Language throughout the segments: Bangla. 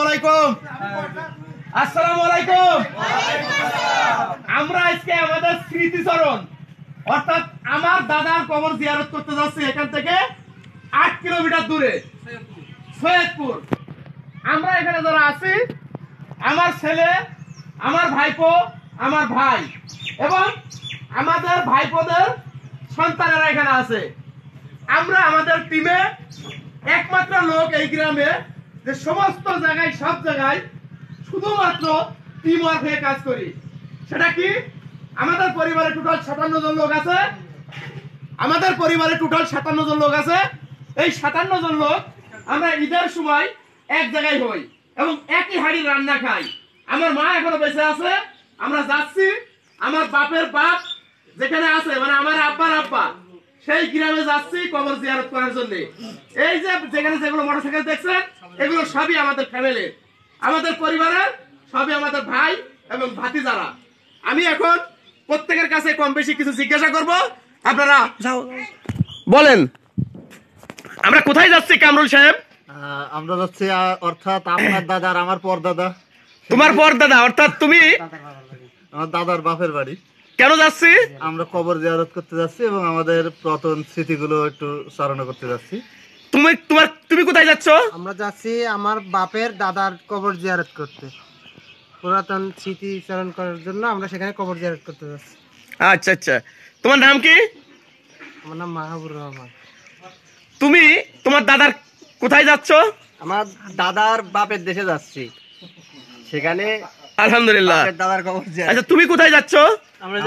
আলাইকুম আলাইকুম আমরা আজকে আমাদের স্মৃতিচরণ অর্থাৎ আমার দাদার কবর জিয়ারত করতে যাচ্ছি এখান থেকে আট কিলোমিটার দূরে সৈয়দপুর আমরা এখানে যারা আছি আমার ছেলে আমার ভাইপো আমার ভাই এবং আমাদের ভাইপোদের সন্তানেরা এখানে আছে আমরা আমাদের টিমে একমাত্র লোক এই গ্রামে যে সমস্ত জায়গায় সব জায়গায় শুধুমাত্র টিম ওয়ার্ক হয়ে কাজ করি সেটা কি আমাদের পরিবারে টোটাল সাতান্ন জন লোক আছে আমাদের পরিবারে টোটাল সাতান্ন জন লোক আছে এই সাতান্ন জন লোক আমরা ঈদের সময় এক জায়গায় হই এবং একই হাড়ির রান্না খাই আমার মা এখনো বেঁচে আছে আমরা যাচ্ছি আমার বাপের বাপ যেখানে আছে মানে আমার আব্বার আব্বা সেই গ্রামে যাচ্ছি কবর জিয়ারত করার জন্য এই যে যেখানে যেগুলো মোটরসাইকেল দেখছেন এগুলো সবই আমাদের ফ্যামিলির আমাদের পরিবারের সবই আমাদের ভাই এবং ভাতি যারা আমি এখন প্রত্যেকের কাছে কম বেশি কিছু জিজ্ঞাসা করব আপনারা বলেন আমরা কোথায় যাচ্ছি কামরুল সাহেব আমরা যাচ্ছি অর্থাৎ আপনার দাদা আর আমার পরদাদা তোমার পরদাদা অর্থাৎ তুমি আমার দাদার বাপের বাড়ি কেন যাচ্ছি আমরা কবর জিয়ারত করতে যাচ্ছি এবং আমাদের প্রথম স্মৃতিগুলো একটু স্মরণ করতে যাচ্ছি তুমি তোমার তুমি কোথায় যাচ্ছ আমরা যাচ্ছি আমার বাপের দাদার কবর জিয়ারত করতে পুরাতন স্মৃতিচারণ করার জন্য আমরা সেখানে কবর জিয়ারত করতে যাচ্ছি আচ্ছা আচ্ছা তোমার নাম কি আমার নাম মাহাবুর রহমান তুমি তোমার দাদার কোথায় যাচ্ছ আমার দাদার বাপের দেশে যাচ্ছি সেখানে আলহামদুলিল্লাহ দাদার খবর আচ্ছা তুমি কোথায় যাচ্ছ আচ্ছা,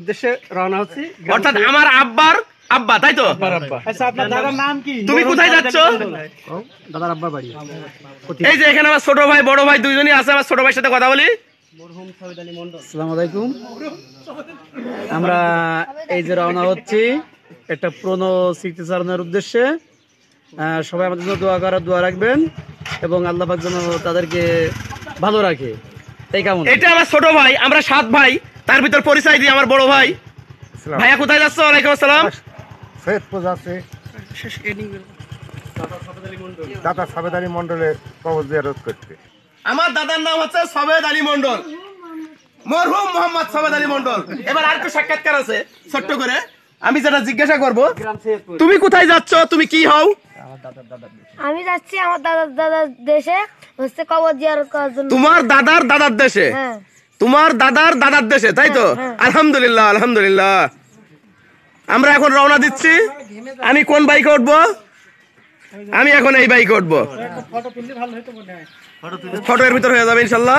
উদ্দেশ্যে অর্থাৎ আমার আব্বার আব্বা তাই তো আচ্ছা, তুমি কোথায় এই যে এখানে আমার ছোট ভাই বড় ভাই দুইজনই আছে আমার ছোট ভাইয়ের সাথে কথা বলি আমরা এই যে রওনা হচ্ছি একটা পুরনো স্মৃতিচারণের উদ্দেশ্যে সবাই আমাদের জন্য দোয়া করার দোয়া রাখবেন এবং আল্লাহ পাক যেন তাদেরকে ভালো রাখে এই কেমন এটা আমার ছোট ভাই আমরা সাত ভাই তার ভিতর পরিচয় দিই আমার বড় ভাই ভাইয়া কোথায় যাচ্ছ ওয়ালাইকুম আসসালাম সৈয়দপুর যাচ্ছে দাদা সাবেদারি মন্ডলে কবর জিয়ারত করতে আমার দাদার নাম হচ্ছে সবেদ আলী মন্ডল মরহুম মোহাম্মদ সবেদ আলী মন্ডল এবার আর একটু সাক্ষাৎকার আছে ছোট্ট করে আমি যেটা জিজ্ঞাসা করব তুমি কোথায় যাচ্ছ তুমি কি হও আমি যাচ্ছি আমার দাদার দাদার দেশে হচ্ছে কবর জিয়ারত করার জন্য তোমার দাদার দাদার দেশে হ্যাঁ। তোমার দাদার দাদার দেশে তাই তো হ্যাঁ, হ্যাঁ। আলহামদুলিল্লাহ আলহামদুলিল্লাহ আমরা এখন রওনা দিচ্ছি আমি কোন বাইকে উঠবো আমি এখন এই বাইকে উঠবো ফটো তুললে ভালো হতো মনে হয় ফটো এর ভিতর হয়ে যাবে ইনশাল্লাহ